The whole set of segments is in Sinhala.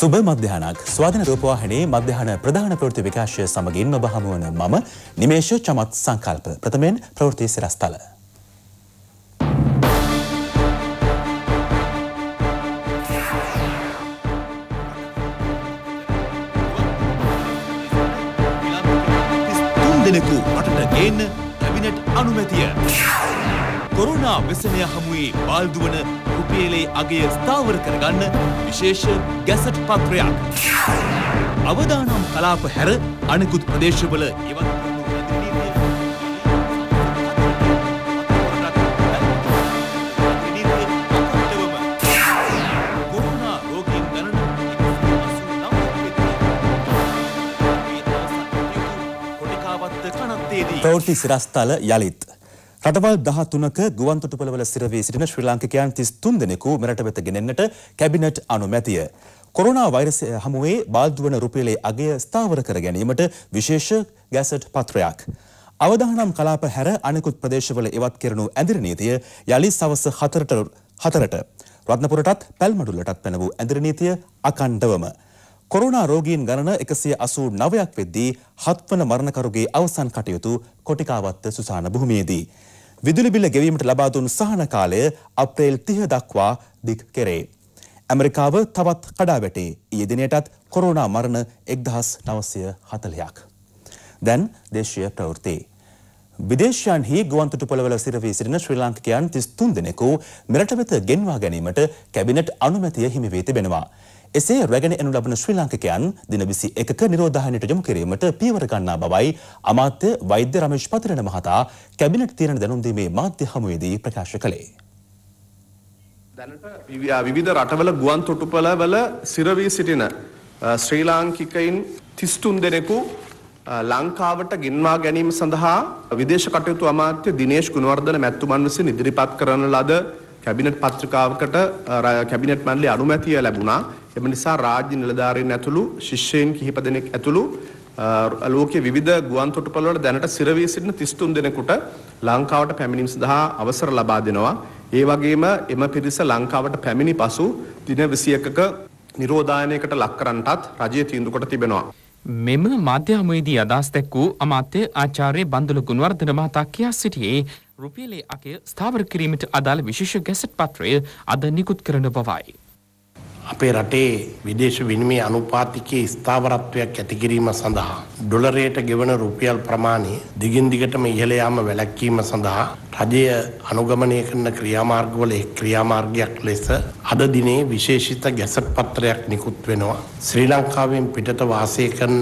සුබ මධ්‍යහනක් ස්වාධන රූපවාහිනයේ මධ්‍යහන ප්‍රධාන ප්‍රෘති විකාශය සමගින් ඔබ හමුවන මම නිමේෂ චමත් සංකල්ප ප්‍රථමයෙන් ප්‍රවෘති සිරස්ථල. දෙනෙකු අටට ගේන්න කැබිනට් අනුමැතිය. කොරුණා ව්‍යසනය හමුවේ බාල්දුවන රුපියලේ අගය ස්ථාවර කරගන්න විශේෂ ගැසට් පත්‍රයක්. අවදානම් කලාප හැර අනෙකුත් ප්‍රදේශවල ඉවත් ප්‍රවෘති සිරස්තල යළිත් රටවල් 13ක ගුවන්තොටුපළවල සිරවී සිටින ශ්‍රී ලාංකිකයන් 33 දෙනෙකු මෙරට වෙත ගෙනෙන්නට කැබිනට් අනුමැතිය. කොරෝනා වෛරසය හමුවේ බාල්දුවන රුපියලේ අගය ස්ථාවර කර ගැනීමට විශේෂ ගැසට් පත්‍රයක්. අවදානම් කලාප හැර අනෙකුත් ප්‍රදේශවල ඉවත් කෙරණු ඇඳිරි නීතිය යළි සවස 4ට 4ට රත්නපුරටත් පැල්මඩුල්ලටත් පැන වූ ඇඳිරි නීතිය අකණ්ඩවම. කොරෝනා රෝගීන් ගණන 189ක් වෙද්දී හත්වන මරණකරුගේ අවසන් කටයුතු කොටිකාවත්ත සුසාන භූමියේදී විදුලි බිල ගෙවීමට ලබා දුන් සහන කාලය අප්‍රේල් 30 දක්වා දිග කෙරේ. ඇමරිකාව තවත් කඩාවැටේ. ඊයේ දිනයටත් කොරෝනා මරණ 1940ක්. දැන් දේශීය ප්‍රවෘත්ති. විදේශයන්හි ගුවන්තොටුපළවල සිරවී සිටින ශ්‍රී ලාංකිකයන් 33 දෙනෙකු මෙරට වෙත ගෙන්වා ගැනීමට කැබිනට් අනුමැතිය හිමි වී තිබෙනවා. එසේ රැගෙන එනු ලබන ශ්‍රී ලාංකිකයන් දින 21ක නිරෝධායනයට යොමු කිරීමට පියවර ගන්නා බවයි අමාත්‍ය වෛද්‍ය රමේෂ් පතිරණ මහතා කැබිනට් තීරණ දැනුම් දීමේ මාධ්‍ය හමුවේදී ප්‍රකාශ කළේ. දැනට විවිධ රටවල ගුවන් තොටුපළවල සිරවී සිටින ශ්‍රී ලාංකිකයින් 33 දෙනෙකු ලංකාවට ගෙන්වා ගැනීම සඳහා විදේශ කටයුතු අමාත්‍ය දිනේෂ් ගුණවර්ධන මැතිතුමන් විසින් ඉදිරිපත් කරන ලද කැබිනට් පත්‍රිකාවකට කැබිනට් මණ්ඩලයේ අනුමැතිය ලැබුණා. එම නිසා රාජ්‍ය නිලධාරීන් ඇතුළු ශිෂ්‍යයන් කිහිප දෙනෙක් ඇතුළු ලෝකයේ විවිධ ගුවන් තොටුපළවල දැනට සිරවී සිටින 33 දෙනෙකුට ලංකාවට පැමිණීම සඳහා අවසර ලබා දෙනවා. ඒ වගේම එම පිරිස ලංකාවට පැමිණි පසු දින 21ක නිරෝධායනයකට ලක් කරන්නටත් රජය තීන්දුව කොට තිබෙනවා. මෙම මාධ්‍ය හමුවේදී අදහස් දැක් වූ අමාත්‍ය ආචාර්ය බන්දුල ගුණවර්ධන මහතා කියා සිටියේ රුපියලේ අකය ස්ථාවර කිරීමට අදාළ විශේෂ ගැසට් පත්‍රය අද නිකුත් කරන බවයි. අපේ රටේ විදේශ විනිමේ අනුපාතිකයේ ස්ථාවරත්වයක් ඇතිකිරීම සඳහා ඩොලරයට ගෙවන රුපියල් ප්‍රමාණය දිගින් දිගටම ඉහළ යාම වැළැක්වීම සඳහා රජය අනුගමනය කරන ක්‍රියාමාර්ගවල එක් ක්‍රියාමාර්ගයක් ලෙස අද දිනේ විශේෂිත ගැසට් පත්‍රයක් නිකුත් වෙනවා ශ්‍රී ලංකාවෙන් පිටත වාසය කරන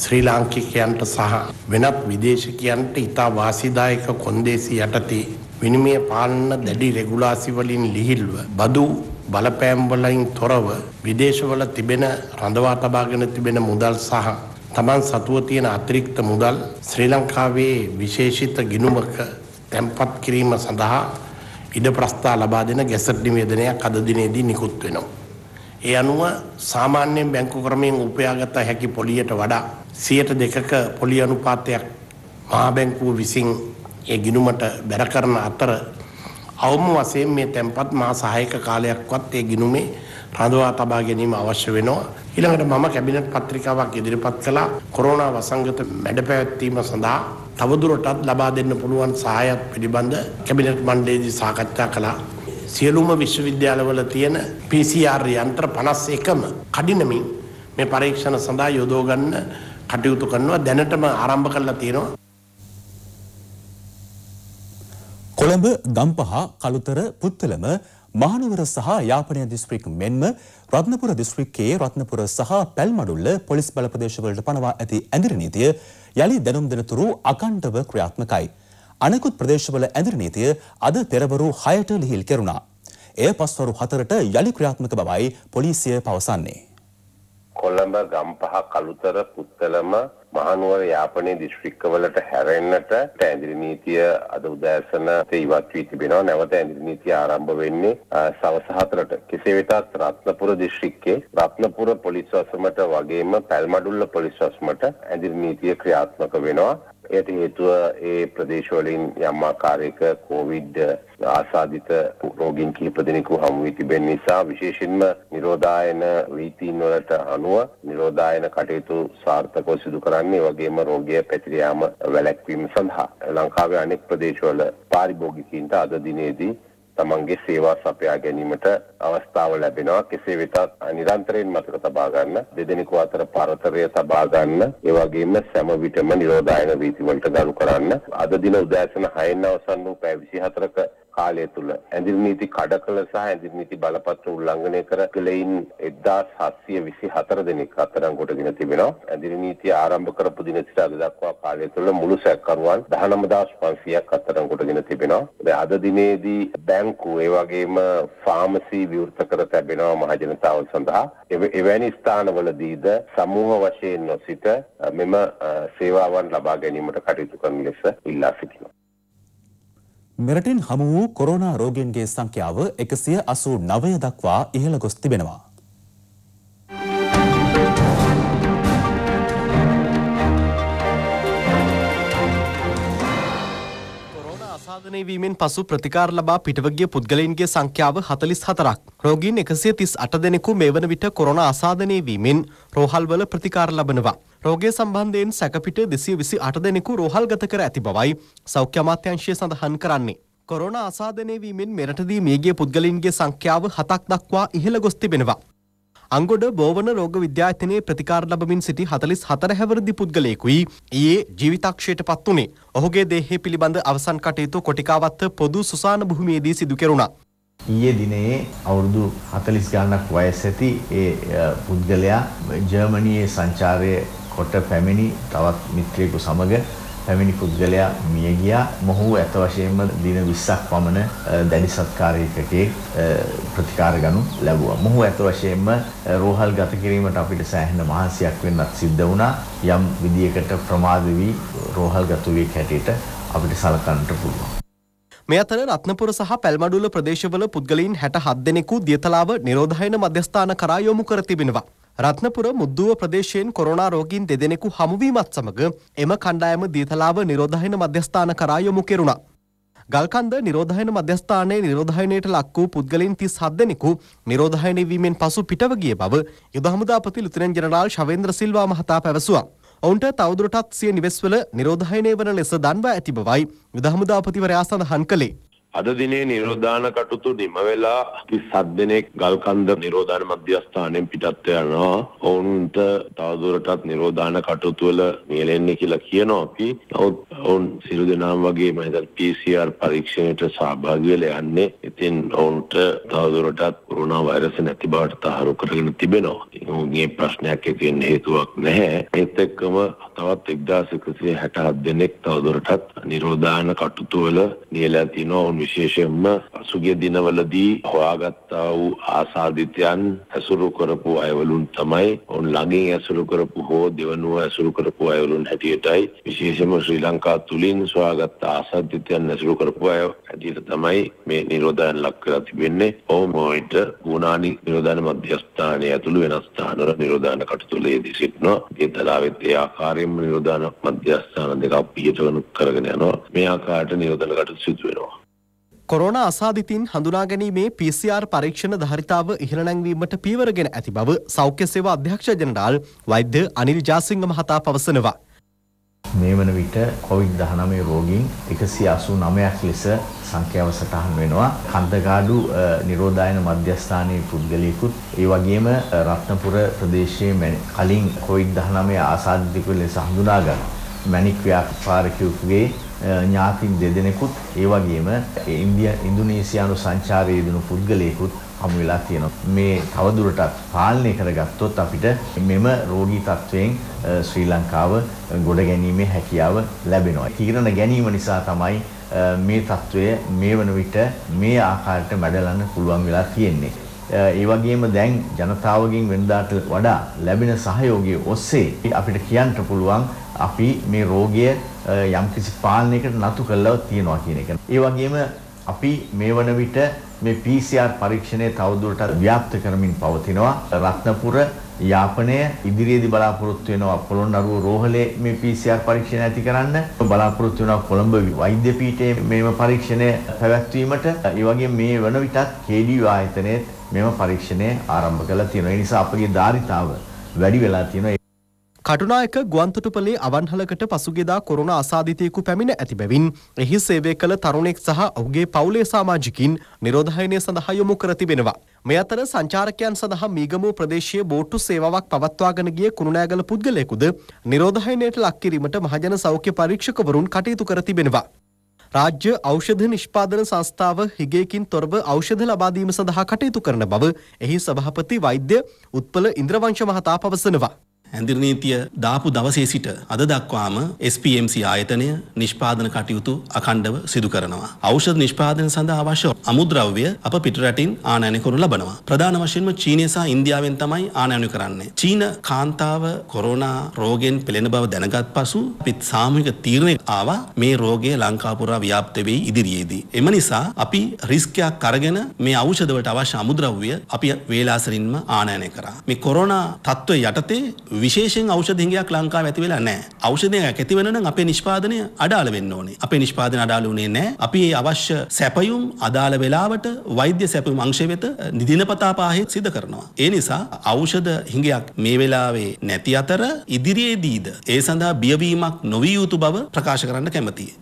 ශ්‍රී ලාංකිකයන්ට සහ වෙනත් විදේශකයන්ට ඉතා වාසිදායක කොන්දේසි යටතේ විනිමය පාලන දැඩි රෙගුලාසි වලින් ලිහිල්ව බදු බලපෑම් වලින් තොරව විදේශවල තිබෙන රඳවා තබාගෙන තිබෙන මුදල් සහ Taman සතුව තියෙන අතිරික්ත මුදල් ශ්‍රී ලංකාවේ විශේෂිත ගිණුමක තැන්පත් කිරීම සඳහා ඉඩ ප්‍රස්ථා ලබා දෙන ගැසට් නිවේදනයක් අද දිනේදී නිකුත් වෙනවා. ඒ අනුව සාමාන්‍යයෙන් බැංකු ක්‍රමයෙන් උපයාගත හැකි පොලියට වඩා සියයට දෙකක පොලි අනුපාතයක් මහාබැංකුව විසින් ඒ ගිනුමට බැර කරන අතර අවම වශයෙන් මේ තැන්පත් මා සහායක කාලයක්වත් ඒ ගිනුමේ රඳවා තබා ගැනීම අවශ්‍ය වෙනවා. ඊළඟට මම කැබිනට් පත්‍රිකාවක් ඉදිරිපත් කළා කොරෝනා වසංගත මැඩපැවැත්වීම සඳහා තවදුරටත් ලබා දෙන්න පුළුවන් සහායත් පිළිබඳ කැබිනට් මණ්ඩලයේදී සාකච්ඡා කළා. සියලුම විශ්වවිද්‍යාලවල තියෙන PCR යන්ත්‍ර 51ම කඩිනමින් මේ පරීක්ෂණ සඳහා යොදවගන්න කටයුතු කරනවා දැනටම ආරම්භ කරලා තියෙනවා. කොළඹ ගම්පහ කළුතර පුත්තලම මහනුවර සහ යාපනය දිස්ත්‍රික් මෙන්ම රත්නපුර දිස්ත්‍රික්කයේ රත්නපුර සහ පැල්මඩුල්ල පොලිස් බලපදේශවලට පනවා ඇති ඇඳිරි නීතිය යළි දැනුම් දෙනතුරු අකණ්ඩව ක්‍රියාත්මකයි. අනෙකුත් ප්‍රදේශවල ඇඳිරි නීතිය අද පෙරවරු 6ට ලිහිල් කෙරුණා. එය පස්වරු 4ට යළි ක්‍රියාත්මක බවයි පොලිසිය පවසන්නේ. කොළඹ ගම්පහ කළුතර පුත්තලම මහනුවර යාපනයේ දිස්ත්‍රික්කවලට හැරෙන්නට ඇඳිරි නීතිය අද උදෑසන ඉවත් වී තිබෙනවා නැවත ඇඳිරි නීතිය ආරම්භ වෙන්නේ සවස හතරට කෙසේ වෙතත් රත්නපුර දිස්ත්‍රික්කයේ රත්නපුර පොලිස් වසමට වගේම පැල්මඩුල්ල පොලිස් වසමට ඇඳිරි නීතිය ක්‍රියාත්මක වෙනවා එයට හේතුව ඒ ප්‍රදේශවලින් යම් ආකාරයක කොවිඩ් ආසාදිත රෝගීන් කිහිප දෙනෙකු හමු වී තිබෙන නිසා විශේෂයෙන්ම නිරෝධායන වීථීන් වලට අනුව නිරෝධායන කටයුතු සාර්ථකව සිදු කරන්නේ වගේම රෝගය පැතිර යාම වැළැක්වීම සඳහා ලංකාවේ අනෙක් ප්‍රදේශවල පාරිභෝගිකයින්ට අද දිනේදී තමන්ගේ සේවා සපයා ගැනීමට අවස්ථාව ලැබෙනවා කෙසේ වෙතත් නිරන්තරයෙන් මතක තබා ගන්න දෙදෙනෙකු අතර පරතරය තබා ගන්න ඒ වගේම සෑම විටම නිරෝධායන වීති වලට ගරු කරන්න අද දින උදෑසන 6න් අවසන් වූ පැය 24ක කාලය තුළ ඇඳිල් නීති කඩ කළ සහ ඇඳිල් නීති බලපත්‍ර උල්ලංඝනය කර කළයින් 1724 දෙනෙක් අත්අඩංගුවටගෙන තිබෙනවා. ඇඳිල් නීතිය ආරම්භ කරපු දින සිට අද දක්වා කාලය තුළ මුළු සැකකරුවන් 19500ක් අත්අඩංගුවටගෙන තිබෙනවා. දැන් අද දිනේදී බැංකු ඒ වගේම ෆාමසි විවෘත කර තිබෙනවා මහජනතාව සඳහා. එවැනි ස්ථානවලදීද සමූහ වශයෙන් නොසිට මෙම සේවාවන් ලබා ගැනීමට කටයුතු කරන ලෙස ඉල්ලා සිටිනවා. මෙරටින් හමු වූ කොරෝනා රෝගීන්ගේ සංඛ්‍යාව 189 දක්වා ඉහළ ගොස් තිබෙනවා. නිෂ්පාදනය වීමෙන් පසු ප්‍රතිකාර ලබා පිටවගිය පුද්ගලයින්ගේ සංඛ්‍යාව 44ක්. රෝගීන් 138 දෙනෙකු මේ වන විට කොරෝනා ආසාදනය වීමෙන් රෝහල්වල ප්‍රතිකාර ලබනවා. රෝගය සම්බන්ධයෙන් සැකපිට 228 දෙනෙකු රෝහල්ගත කර ඇති බවයි සෞඛ්‍ය අමාත්‍යාංශය සඳහන් කරන්නේ. කොරෝනා ආසාදනය වීමෙන් මෙරටදී මියගිය පුද්ගලයින්ගේ සංඛ්‍යාව 7ක් දක්වා ඉහළ ගොස් තිබෙනවා. අංගොඩ බෝවන රෝග විද්‍යායතනයේ ප්‍රතිකාර ලබමින් සිටි 44 හැවිරිදි පුද්ගලයෙකුයි ඊයේ ජීවිතක්ෂයට පත් වුණේ. ඔහුගේ දේහය පිළිබඳ අවසන් කටයුතු කොටිකාවත්ත පොදු සුසාන භූමියේදී සිදු කෙරුණා. ඊයේ දිනේ අවුරුදු 40 ගණනක් වයස ඇති ඒ පුද්ගලයා ජර්මනියේ සංචාරය කොට පැමිණි තවත් මිත්‍රයෙකු සමග පැමිණි පුද්ගලයා මිය ගියා. මොහු ඇත වශයෙන්ම දින 20ක් පමණ දැඩි සත්කාරයකකේ ප්‍රතිකාර ගනු ලැබුවා. මොහු ඇත වශයෙන්ම රෝහල් ගත කිරීමට අපිට සෑහෙන මහන්සියක් වෙන්නත් සිද්ධ වුණා. යම් විදියකට ප්‍රමාද වී රෝහල් ගත වී හැටියට අපිට සලකන්නට පුළුවන්. මේ අතර රත්නපුර සහ පැල්මඩුල්ල ප්‍රදේශවල පුද්ගලයින් හැට හත් දෙනෙකු දියතලාව නිරෝධායන මධ්‍යස්ථාන කරා යොමු කර තිබෙනවා. රත්නපුර මුද්දුව ප්‍රදේශයෙන් කොරෝනා රෝගීන් දෙදෙනෙකු හමුවීමත් සමග එම කණ්ඩායම දීතලාව නිරෝධහයන මධ්‍යස්ථාන කරා යොමු කෙරුණා. ගල්කන්ද නිරෝධහයන මධ්‍යස්ථානයේ නිරෝධහයනයට ලක් වූ පුද්ගලින් තිස් හදදෙනෙකු නිරෝධහයනය වීමෙන් පසු පිටව ගිය බව යුදහමුදාපති ලුතුරෙන් ජනරාල් ශවේන්ද්‍ර සිල්වා මහතා පැවසුවා. ඔවුන්ට තවදුරටත් සිය නිවෙස්වල නිරෝධහයනය වන ලෙස දන්වා ඇති බවයි යුදහමුදාපතිවරයා සඳහන් කළේ. අද දිනේ නිරෝධාන කටයුතු නිම වෙලා අපි සත් දෙනෙක් ගල්කන්ද නිරෝධාන මධ්‍යස්ථානයෙන් පිටත් යනවා. ඔවුන්ට තවදුරටත් නිරෝධාන කටයුතු වල නියැලෙන්නේ කියලා කියනවා අපි. නමුත් ඔවුන් සියලු දෙනාම වගේ මම හිතන PCR පරීක්ෂණයට සහභාගී වෙලා යන්නේ. ඉතින් ඔවුන්ට තවදුරටත් කොරෝනා වෛරස නැති බවට තහවුරු කරගෙන තිබෙනවා. ඔවුන්ගේ ප්‍රශ්නයක් ඇති වෙන්න හේතුවක් නැහැ. ඒත් එක්කම තවත් 1167 දෙනෙක් තවදුරටත් නිරෝධාන කටයුතු වල නියැලලා තිනවා. විශේෂයෙන්ම පසුගිය දිනවලදී හොයාගත්තා වූ ආසාධිතයන් ඇසුරු කරපු අයවලුන් තමයි ඔවුන් ළඟින් ඇසුරු කරපු හෝ දෙවනුව ඇසුරු කරපු අයවලුන් හැටියටයි විශේෂම ශ්‍රී ලංකා තුලින් සොයාගත් ආසාධිතයන් ඇසුරු කරපු අය හැටියට තමයි මේ නිරෝධයන් ලක් කරලා තිබෙන්නේ. ඔවුන් මොයිට ගුණානි නිරෝධන මධ්‍යස්ථානයේ ඇතුළු වෙනස් ස්ථානවල නිරෝධන කටයුතුලේදී සිටිනවා. ඒ තලාවෙත් ඒ ආකාරයෙන්ම නිරෝධන මධ්‍යස්ථාන දෙකක් පිහිටවනු කරගෙන යනවා. මේ ආකාරයට නිරෝධන කටයුතු සිදු වෙනවා. කොරෝනා අසාධිතින් හඳුනා ගැනීමේ PCR පරීක්ෂණ ධාරිතාව ඉහළ නැංවීමට පීවරගෙන ඇති බව සෞඛ්‍ය සේවා අධ්‍යක්ෂ ජනරාල් වෛද්‍ය අනිල් ජාසිංහ මහතා පවසනවා. මේ වන විට කොවිD-19 රෝගීන් 189ක් ලෙස සංඛ්‍යාව සටහන් වෙනවා. කන්දගාඩු නිරෝධායන මධ්‍යස්ථානයේ පුද්ගලයෙකුත් ඒ වගේම රත්නපුර ප්‍රදේශයේ කලින් කොවිD-19 ආසාදිතකු ලෙස හඳුනාගන්නවා. මැණික් ව්‍යාපාරිකයෙකුගේ ඥාතින් දෙදෙනෙකුත් ඒ වගේම ඉන්දියා ඉන්දුනීසියානු සංචාරයේ යෙදුණු පුද්ගලයෙකුත් හමු වෙලා තියෙනවා. මේ තවදුරටත් පාලනය කරගත්තොත් අපිට මෙම රෝගී තත්වයෙන් ශ්‍රී ලංකාව ගොඩ ගැනීමේ හැකියාව ලැබෙනවා. තීරණ ගැනීම නිසා තමයි මේ තත්වය මේ වන විට මේ ආකාරයට මැඩලන්න පුළුවන් වෙලා තියෙන්නේ. ඒ වගේම දැන් ජනතාවගෙන් වෙනදාට වඩා ලැබෙන සහයෝගය ඔස්සේ අපිට කියන්න පුළුවන් අපි මේ රෝගය යම්කිසි පාලනයකට නතු කළා තියෙනවා කියන එක. ඒ වගේම අපි මේ වන විට මේ PCR පරීක්ෂණය තවදුරටත් ව්‍යාප්ත කරමින් පවතිනවා. රත්නපුර යාපනය ඉදිරියේදී බලාපොරොත්තු වෙනවා පොළොන්නරුව රෝහලේ මේ PCR පරීක්ෂණ ඇති කරන්න. බලාපොරොත්තු වෙනවා කොළඹ වෛද්‍ය පීඨයේ මේම පරීක්ෂණය පැවැත්වීමට. ඒ වගේම මේ වන විටත් KDU ආයතනයේ මෙම පරීක්ෂණය ආරම්භ කළා තියෙනවා. ඒ නිසා අපගේ ධාරිතාව වැඩි වෙලා තියෙනවා. කටුනායක ගුවන්තොටුපලේ අවන්හලකට පසුගෙදා කොරුණ අසාධිතයෙකු පැමිණ ඇති බැවින් එහි සේවය කළ තරුණෙක් සහ ඔහුගේ පවුලේ සාමාජිකින් නිරෝධායනය සඳහා යොමු කර තිබෙනවා. මේ අතර සංචාරකයන් සඳහා මීගමූ ප්‍රදේශයේ බෝට්ටු සේවාවක් පවත්වාගෙන ගිය කුරුණෑගල පුද්ගලයෙකුද නිරෝධායනයට ලක් කිරීමට මහජන සෞඛ්‍ය පරීක්ෂකවරුන් කටයුතු කර තිබෙනවා. රාජ්‍ය ඖෂධ නිෂ්පාදන සංස්ථාව හිගේකින් තොරව ඖෂධ ලබා දීම සඳහා කටයුතු කරන බව එහි සභාපති වෛද්‍ය උත්පල ඉන්ද්‍රවංශ මහතා පවසනවා. ඇඳිරනීතිය දාපු දවසේ සිට අද දක්වාම SPMC ආයතනය නිෂ්පාදන කටයුතු අකණ්ඩව සිදු කරනවා. ඖෂධ නිෂ්පාදන සඳහා අවශ්‍ය අමුද්‍රව්‍ය අප පිටරටින් ආනයනය කරනු ලබනවා. ප්‍රධාන වශයෙන්ම චීනය සහ ඉන්දියාවෙන් තමයි ආනයනය කරන්නේ. චීන කාන්තාව කොරෝනා රෝගෙන් පෙළෙන බව දැනගත් පසු අපිත් සාමූහික තීරණයක් ආවා මේ රෝගය ලංකාව පුරා ව්‍යාප්ත වෙයි ඉදිරියේදී. එම නිසා අපි රිස්කයක් අරගෙන මේ ඖෂධවලට අවශ්‍ය අමුද්‍රව්‍ය අපි වේලාසරින්ම ආනයනය කරා. මේ කොරෝනා තත්ත්වය යටතේ විශේෂෙන් ෞෂධ හිඟයක් ලංකාව ඇති වෙලා නෑ ෞෂධයක් ඇති වෙනනම් අපේ නිෂ්පාදනය අඩාල වෙන්න ඕනේ අපේ නිෂ්පාදන අඩාල වුණේ නෑ අපි ඒ අවශ්‍ය සැපයුම් අදාළ වෙලාවට වෛද්‍ය සැපයුම් අංශය වෙත දිනපතා පාහේ සිදු කරනවා ඒ නිසා ඖෂධ හිඟයක් මේ වෙලාවේ නැති අතර ඉදිරියේදීද ඒ සඳහා බියවීමක් නොවිය යුතු බව ප්‍රකාශ කරන්න කැමතියි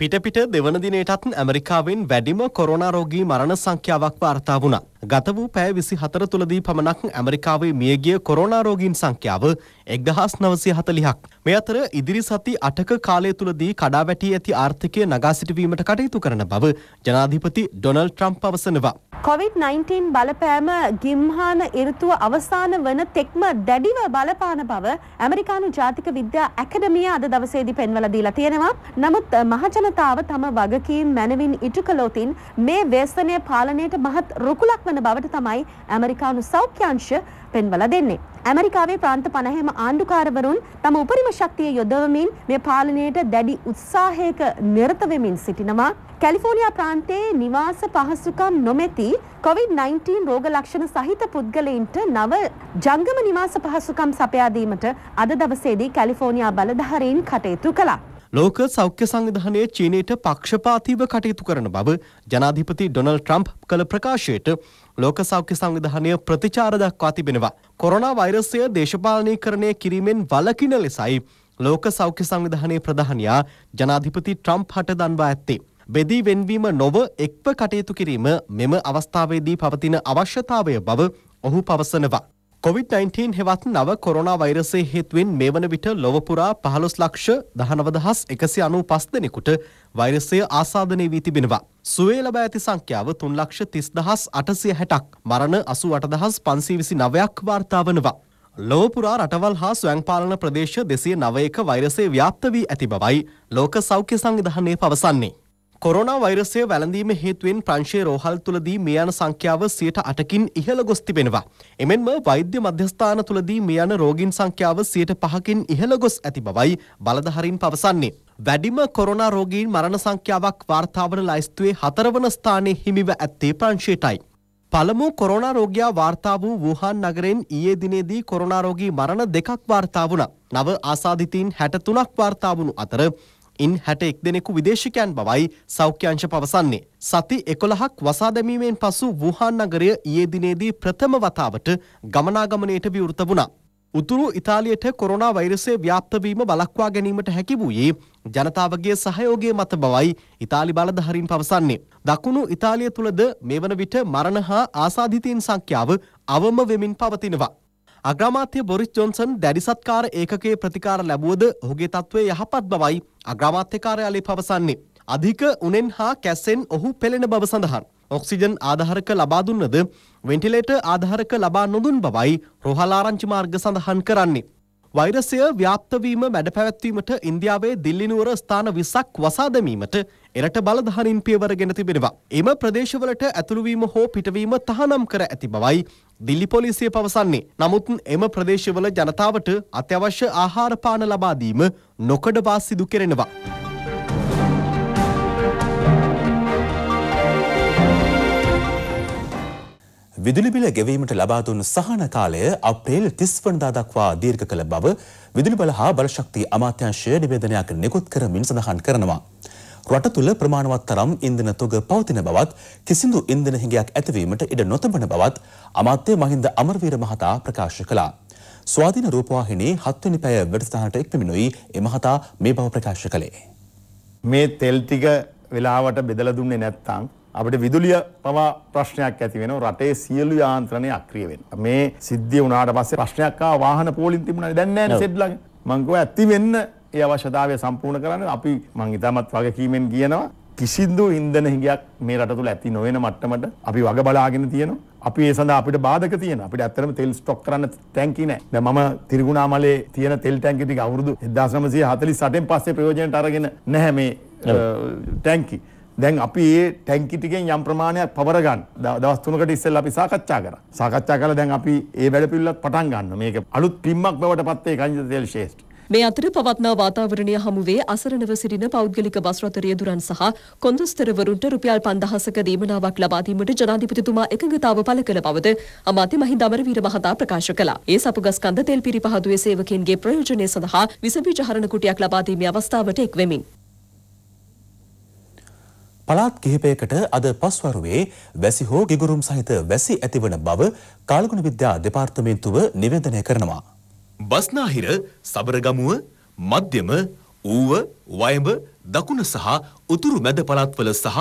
පිටපිට දෙවන දිනයටත් ඇමරිකාවෙන් වැඩිම කොරෝනා රෝගී මරණ සංඛ්‍යාවක් වාර්තා වුණා. ගත වූ පැය 24 තුලදී පමණක් ඇමරිකාවේ මියගිය කොරෝනා රෝගීන් සංඛ්‍යාව 1940ක්. මේ අතර ඉදිරි සති 8ක කාලය තුලදී කඩා වැටී ඇති ආර්ථිකය නගා සිටුවීමට කටයුතු කරන බව ජනාධිපති ඩොනල්ඩ් ට්‍රම්ප් පවසනවා. කොවිD-19 බලපෑම ගිම්හාන ඉරිතුව අවසාන වන තෙක්ම දැඩිව බලපාන බව ඇමරිකානු ජාතික විද්‍යා ඇකඩමිය අද දවසේදී පෙන්වලා දීලා තියෙනවා. නමුත් මහජනතාව තම වගකීම් මැනවින් ඉටු කළොතින් මේ ව්‍යසනය පාලනයට මහත් රුකුලක් වන බවට තමයි ඇමරිකානු සෞඛ්‍යංශ පෙන්වලා දෙන්නේ. ඇමරිකාවේ ප්‍රාන්ත 50ම ආණ්ඩුකාරවරුන් තම උපරිම ශක්තිය යොදවමින් මේ පාලනයට දැඩි උත්සාහයක නිරත වෙමින් සිටිනවා. කැලිෆෝනියා ප්‍රාන්තයේ නිවාස පහසුකම් නොමැති COVID-19 රෝග ලක්ෂණ සහිත පුද්ගලයින්ට නව ජංගම නිවාස පහසුකම් සපයා දීමට අද දවසේදී කැලිෆෝනියා බලධාරීන් කටයුතු කළා. ලෝක සෞඛ්‍ය සංවිධානය චීනයට පක්ෂපාතීව කටයුතු කරන බව ජනාධිපති ඩොනල්ඩ් ට්‍රම්ප් කළ ප්‍රකාශයට ලෝක සෞඛ්‍ය සංවිධානය ප්‍රතිචාර දක්වා තිබෙනවා. කොරනා වෛරසය දේශපාලනීකරණය කිරීමෙන් වලකින ලෙසයි ලෝක සෞඛ්‍ය සංවිධානයේ ප්‍රධානියා ජනාධිපති ට්‍රම්ප් හට දන්වා ඇත්තේ. බෙදී වෙන්වීම නොව එක්ව කටයුතු කිරීම මෙම අවස්ථාවේදී පවතින අවශ්‍යතාවය බව ඔහු පවසනවා. COVID-19 හෙවත් නව කොරනා වෛරසය හේතුවෙන් මේ වන විට ලොවපුරා පහළොස් ලක්ෂ දහනවදහස් එකසි අනු පස් දෙනෙකුට වෛරසය ආසාධනය වී තිබෙනවා. සුවේ ලබ ඇති සංඛ්‍යාව තුන් ලක්ෂ තිස්දහස් අටසිය හැටක් මරණ අසු අටදහස් පන්සීවිසි නවයක් වාර්තාාවනවා. ලොවපුරා රටවල් හා ස්වයංපාලන ප්‍රදේශ දෙසිය නවයක වෛරසේ ව්‍යාප්ත වී ඇති බවයි ලෝක සෞඛ්‍ය සංවිධහනය පවසන්නේ. කොරෝනා වෛරසය වැළඳීම හේතුවෙන් ප්‍රංශයේ රෝහල් තුලදී මේ යන සංඛ්‍යාව 108කින් ඉහළ ගොස් තිබෙනවා. එමෙන්ම වෛද්‍ය මධ්‍යස්ථාන තුලදී මේ යන රෝගීන් සංඛ්‍යාව 105කින් ඉහළ ගොස් ඇති බවයි බලධාරීන් පවසන්නේ. වැඩිම කොරෝනා රෝගීන් මරණ සංඛ්‍යාවක් වාර්තා වන ලයිස්තුවේ හතරවන ස්ථානයේ හිමිව ඇත්තේ ප්‍රංශයටයි. පළමු කොරෝනා රෝගියා වාර්තා වූ වූහාන් නගරෙන් ඊයේ දිනේදී කොරෝනා රෝගී මරණ දෙකක් වාර්තා වුණා. නව ආසාදිතීන් 63ක් වාර්තා වුණු අතර ඉන් හැට එක් දෙනෙකු විදේශිකයන් බවයි සෞඛ්‍යංශ පවසන්නේ. සති එකොළහක් වසාදැමීමෙන් පසු වූහාන් නගරය ඒ දිනේදී ප්‍රථම වතාවට ගමනාගමනයට විවෘත වුණා. උතුරු ඉතාලියට කොරනා වෛරසේ ව්‍යාප්තවීම බලක්වා ගැනීමට හැකි වූයේ ජනතාවගේ සහයෝගය මත බවයි ඉතාලි බලධහරින් පවසන්නේ. දකුණු ඉතාලිය තුළද මේ වන විට මරණ හා ආසාධිතීන් සංඛ්‍යාව අවම වෙමින් පවතිනවා. අග්‍රාමාත්‍ය බොරිස් ජොන්සන් දැඩි සත්කාර ඒකකයේ ප්‍රතිකාර ලැබුවද ඔහුගේ තත්ත්වය යහපත් බවයි අග්‍රාමාත්‍ය කාර්යාලය පවසන්නේ. අධික උනෙන් හා කැස්සෙන් ඔහු පෙළෙන බව සඳහන්. ඔක්සිජන් ආධාරක ලබා දුන්නද වෙන්ටිලේටර් ආධාරක ලබා නොදුන් බවයි රෝහල් ආරංචි මාර්ග සඳහන් කරන්නේ. වෛරසය ව්‍යාප්ත වීම මැඩපැවැත්වීමට ඉන්දියාවේ දිල්ලි නුවර ස්ථාන 20ක් වසා දැමීමට එරට බලධාරීන් පියවර ගෙන තිබෙනවා. එම ප්‍රදේශවලට ඇතුළු වීම හෝ පිටවීම තහනම් කර ඇති බවයි දිල්ලි පොලිසිය පවසන්නේ. නමුත් එම ප්‍රදේශවල ජනතාවට අත්‍යවශ්‍ය ආහාර පාන ලබා දීම නොකඩවා සිදු කෙරෙනවා. විදුලි බිල ගෙවීමට ලබා දුන් සහන කාලය අප්‍රේල් 30 වනදා දක්වා දීර්ඝ කළ බව විදුලි බල හා බලශක්ති අමාත්‍යාංශය නිවේදනයක් නිකුත් කරමින් සඳහන් කරනවා. රට තුළ ප්‍රමාණවත් තරම් ඉන්ධන තොග පවතින බවත් කිසිදු ඉන්ධන හිඟයක් ඇතිවීමට ඉඩ නොතබන බවත් අමාත්‍ය මහින්ද අමරවීර මහතා ප්‍රකාශ කළා. ස්වාධීන රූපවාහිනී හත්වනි පැය වැඩසටහනට එක්පෙමිණුයි ඒ මහතා මේ බව ප්‍රකාශ කළේ. මේ තෙල් ටික වෙලාවට බෙදලා දුන්නේ නැත්නම් අපිට විදුලිය පවා ප්‍රශ්නයක් ඇති වෙනවා රටේ සියලු යාන්ත්‍රණය අක්‍රිය වෙනවා. මේ සිද්ධිය වුණාට පස්සේ ප්‍රශ්නයක් ආවා වාහන පෝලින් තිබුණා දැන් නැහැ සෙඩ් ළඟ. මං කිව්වා ඇති වෙන්න ඒ අවශ්‍යතාවය සම්පූර්ණ කරන්න අපි මං ඉතාමත් වගකීමෙන් කියනවා කිසිදු ඉන්දන හිඟයක් මේ රට තුළ ඇති නොවන මට්ටමට අපි වග බලාගෙන තියෙනවා. අපි ඒ සඳහා අපිට බාධක තියෙනවා. අපිට ඇත්තටම තෙල් ස්ටොක් කරන්න ටැංකිය නැහැ. දැන් මම තිරිගුණාමලේ තියෙන තෙල් ටැංකිය ටික අවුරුදු 1948න් පස්සේ ප්‍රයෝජනට අරගෙන නැහැ මේ ටැංකි. දැන් අපි ඒ ටැංකි ටිකෙන් යම් ප්‍රමාණයක් පවර ගන්න. දවස් තුනකට ඉස්සෙල්ලා අපි සාකච්ඡා කරා. සාකච්ඡා කළා දැන් අපි ඒ වැඩ පිළිවෙලත් පටන් ගන්න. මේක අලුත් පිම්මක් බවට පත් වේ කංජිත තෙල් ශ්‍රේෂ්ඨ. මේ අතර පවත්නා වාතාවරණය හමුවේ අසරණව සිටින පෞද්ගලික බස් රථ රියදුරන් සහ කොන්දොස්තරවරුන්ට රුපියල් 5000ක දීමනාවක් ලබා දීමට ජනාධිපතිතුමා එකඟතාව පළ කළ බවද අමාත්‍ය මහින්ද අමරවීර මහතා ප්‍රකාශ කළා. ඒ සපුගස්කන්ධ තෙල් පිරිපහදුවේ සේවකයන්ගේ ප්‍රයෝජනය සඳහා විසබීජ හරණ කුටියක් ලබා දීමේ අවස්ථාවට එක් වෙමින් පලාත් කිහිපයකට අද පස්වරුවේ වැසි හෝ ගිගුරුම් සහිත වැසි ඇතිවන බව කාලගුණ විද්‍යා දෙපාර්තමේන්තුව නිවේදනය කරනවා. බස්නාහිර සබරගමුව මධ්‍යම ඌව වයඹ දකුණ සහ උතුරු මැද පළාත්වල සහ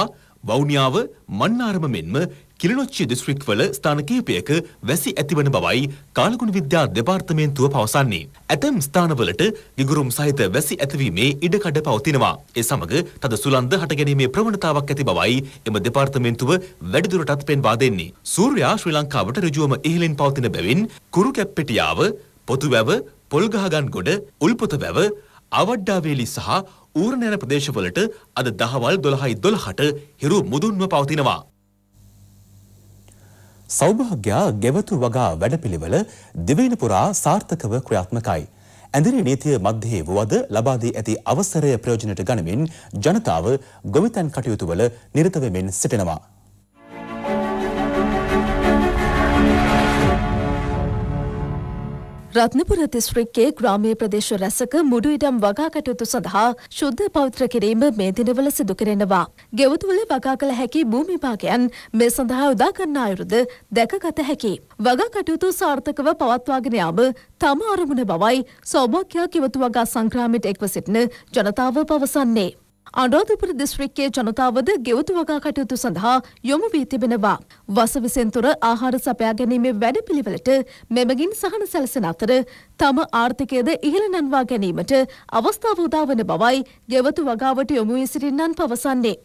වවුනියාව මන්නාරම මෙන්ම කිලිනොච්චිය දිස්ත්‍රික්වල ස්ථාන කිහිපයක වැසි ඇතිවන බවයි කාලගුණ විද්‍යා දෙපාර්තමේන්තුව පවසන්නේ. ඇතැම් ස්ථානවලට ගිගුරුම් සහිත වැසි ඇතිවීමේ ඉඩකඩ පවතිනවා. ඒ සමග තද සුළන්ද හටගැනීමේ ප්‍රවණතාවක් ඇති බවයි එම දෙපාර්තමේන්තුව වැඩිදුරටත් පෙන්වා දෙන්නේ. සූර්යා ශ්‍රී ලංකාවට ඍජුවම ඉහළින් පවතින බැවින් කුරු කැප්පෙටියාව පොතුවැව, පොල්ගහගන්ගොඩ, උල්පොතවැව, අවඩ්ඩාවේලි සහ ඌරනෑන ප්‍රදේශවලට අද දහවල් 12:12ට හිරු මුදුන්ව පවතිනවා. සෞභාග්‍යා ගෙවතු වගා වැඩපිළිවෙල දිවයින පුරා සාර්ථකව ක්‍රියාත්මකයි. ඇඳරි නීතිය මධ්‍යයේ වුවද ලබාදී ඇති අවසරය ප්‍රයෝජනට ගනිමින් ජනතාව ගොවිතැන් කටයුතුවල නිරතවමින් සිටිනවා. රත්නපුර දිස්ත්‍රික්කයේ ග්‍රාමීය ප්‍රදේශ රැසක මුඩු ඉඩම් වගා කටයුතු සඳහා ශුද්ධ පවිත්‍ර කිරීම මේ දිනවල සිදු කෙරෙනවා. ගෙවතුවල වගා කළ හැකි භූමි භාගයන් මේ සඳහා යොදා ගන්න අයුරුද දැකගත හැකි. වගා කටයුතු සාර්ථකව පවත්වාගෙන යාම තම අරමුණ බවයි සෞභාග්‍ය කිවතු වගා සංග්‍රාමයට එක්ව සිටින ජනතාව පවසන්නේ. අනුරාධපුර දිස්ත්‍රික්කයේ ජනතාවද ගෙවතු වගා කටයුතු සඳහා යොමු වී තිබෙනවා. වස විසෙන්තුර ආහාර සපයා ගැනීමේ වැඩපිළිවෙලට මෙමගින් සහන සැලසෙන අතර තම ආර්ථිකයද ඉහළ නන්වා ගැනීමට අවස්ථාව උදාවන බවයි ගෙවතු වගාවට යොමු වී සිටින්නන් පවසන්නේ.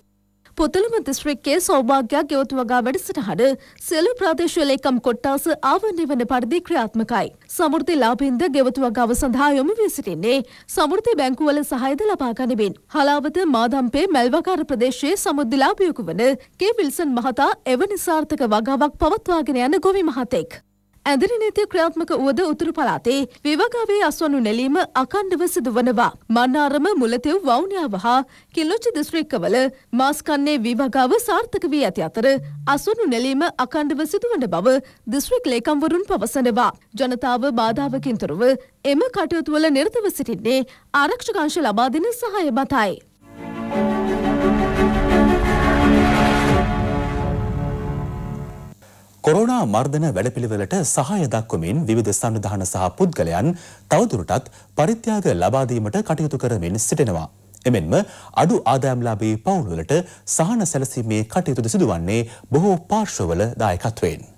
පුතලම දිස්ත්‍රික්කයේ සෞභාග්‍යයක් ගෙවතු වගා වැඩසටහන සියලු ප්‍රාදේශීය ලේකම් කොට්ටාස ආවරණය වන පරිදි ක්‍රියාත්මකයි. සමෘද්ධි ලාභින්ද ගෙවතු වගාව සඳහා යොමු වී සිටින්නේ සමෘද්ධි බැංකුවල සහායද ලබා ගනිමින්. හලාවත මාදම්පේ මල්වකාර ප්‍රදේශයේ සමෘද්ධි ලාභියෙකු වන කේ විල්සන් මහතා එවැනි සාර්ථක වගාවක් පවත්වාගෙන යන ගොවි මහතෙක්. ඇදිරි නීතිය ක්‍රියාත්මක වුවද උතුරු පළාතේ විවගාවේ අස්වනු නෙලීම අකණ්ඩව සිදුවනවා. මන්නාරම මුලතෙව් වවුනියාව හා කිල්ලොච්චි දිස්ත්‍රික්කවල මාස්කන්නේ විවගාව සාර්ථක වී ඇති අතර අස්වනු නෙලීම අකණ්ඩව සිදුවන බව දිස්ත්‍රික් ලේකම්වරුන් පවසනවා. ජනතාව බාධාවකින් තොරව එම කටයුතුවල නිරතව සිටින්නේ ආරක්ෂකංශ ලබා දෙන සහාය මතයි. කොරෝනා මර්ධන වැඩපිළිවෙලට සහාය දක්වමින් විවිධ සංවිධාන සහ පුද්ගලයන් තවදුරටත් පරිත්‍යාග ලබා දීමට කටයුතු කරමින් සිටිනවා. එමෙන්ම අඩු ආදායම්ලාභී පවුල්වලට සහන සැලසීමේ කටයුතුද සිදුවන්නේ බොහෝ පාර්ශ්වවල දායකත්වයෙන්.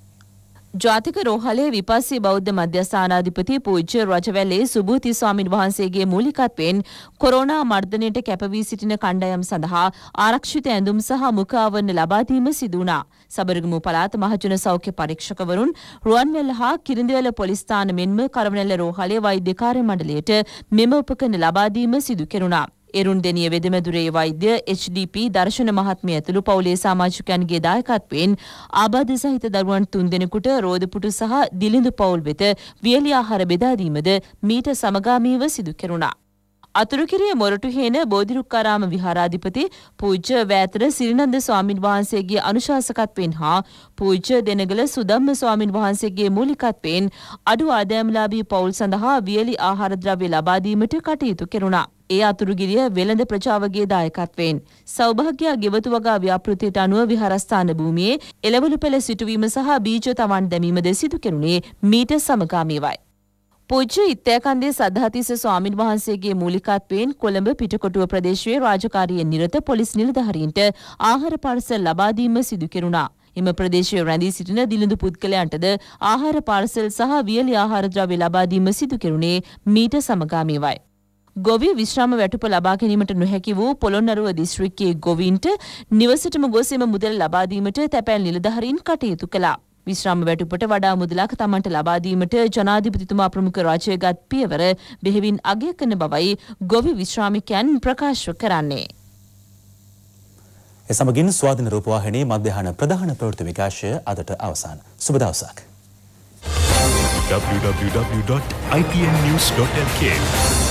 ජාතික රෝහලේ විපස්සී බෞද්ධ මධ්‍යස්ථානාධිපති පූජ්‍ය රජවැල්ලේ සුභූති ස්වාමින් වහන්සේගේ මූලිකත්වයෙන් කොරෝනා මර්ධනයට කැපවී සිටින කණ්ඩායම් සඳහා ආරක්ෂිත ඇඳුම් සහ මුඛාවරණ ලබා දීම සිදු වුණා. සබරගමු පළාත මහජන සෞඛ්‍ය පරීක්ෂකවරුන් රුවන්වැල්ල හා කිරිඳිවැල පොලිස් ස්ථාන මෙන්ම කරමනැල්ල රෝහලේ වෛද්‍ය කාර්ය මණ්ඩලයට මෙම උපකරණ ලබා දීම සිදු කෙරුණා. එරුන්දෙනිය වෙදමැදුරේ වෛද්‍ය HDP දර්ශන මහත්මිය ඇතුළු පවුලේ සමාජිකයන්ගේ දායකත්වයෙන් ආබාධ සහිත දරුවන් තුන්දෙනෙකුට රෝදපුටු සහ දිලිඳු පවුල් වෙත වියලි ආහාර බෙදා දීමද මීට සමගාමීව සිදු කෙරුණා. අතුරුකිරිය මොරටුහේන බෝධිරුක්කාරාම විහාරාධිපති පූජ්‍ය වෑතර සිරිනන්ද ස්වාමින් වහන්සේගේ අනුශාසකත්වයෙන් හා පූජ්‍ය දෙනගල සුදම්ම ස්වාමින් වහන්සේගේ මූලිකත්වයෙන් අඩු ආදායම්ලාභී පවුල් සඳහා වියලි ආහාර ද්‍රව්‍ය ලබා දීමට කටයුතු කෙරුණා. ඒ අතුරුගිරිය වෙළඳ ප්‍රජාවගේ දායකත්වයෙන් සෞභාග්‍ය ගෙවතු වගා ව්‍යාපෘතියට අනුව විහාරස්ථාන භූමියේ එළවලු පෙළ සිටුවීම සහ බීජ තවන් දැමීමද සිදු කෙරුණේ මීට සමගාමීවයි. පූජ්‍ය ඉත්තෑකන්දේ සද්ධාතිස්ස ස්වාමින් වහන්සේගේ මූලිකත්වයෙන් කොළඹ පිටකොටුව ප්‍රදේශයේ රාජකාරියෙන් නිරත පොලිස් නිලධාරීන්ට ආහාර පාර්සල් ලබා දීම සිදු කෙරුණා. එම ප්‍රදේශයේ රැඳී සිටින දිලිඳු පුද්ගලයන්ටද ආහාර පාර්සල් සහ වියලි ආහාර ද්‍රව්‍ය ලබා දීම සිදු කෙරුණේ මීට සමගාමීවයි. ගොවි විශ්‍රාම වැටුප ලබා ගැනීමට නොහැකි වූ පොළොන්නරුව දිස්ත්‍රික්කයේ ගොවීන්ට නිවසටම ගොස් එම මුදල් ලබා දීමට තැපැල් නිලධාරීන් කටයුතු කළා. විශ්‍රාම වැටුපට වඩා මුදලක් තමන්ට ලබා දීමට ජනාධිපතිතුමා ප්‍රමුඛ රාජ්‍යගත් පියවර බෙහෙවින් අගය කරන බවයි ගොවි විශ්‍රාමිකයන් ප්‍රකාශ කරන්නේ. එසමගින් ස්වාධින රූපවාහිනී මධ්‍යහන ප්‍රධාන ප්‍රවෘත්ති විකාශය අදට අවසන්. සුබ දවසක්. www.ipnnews.lk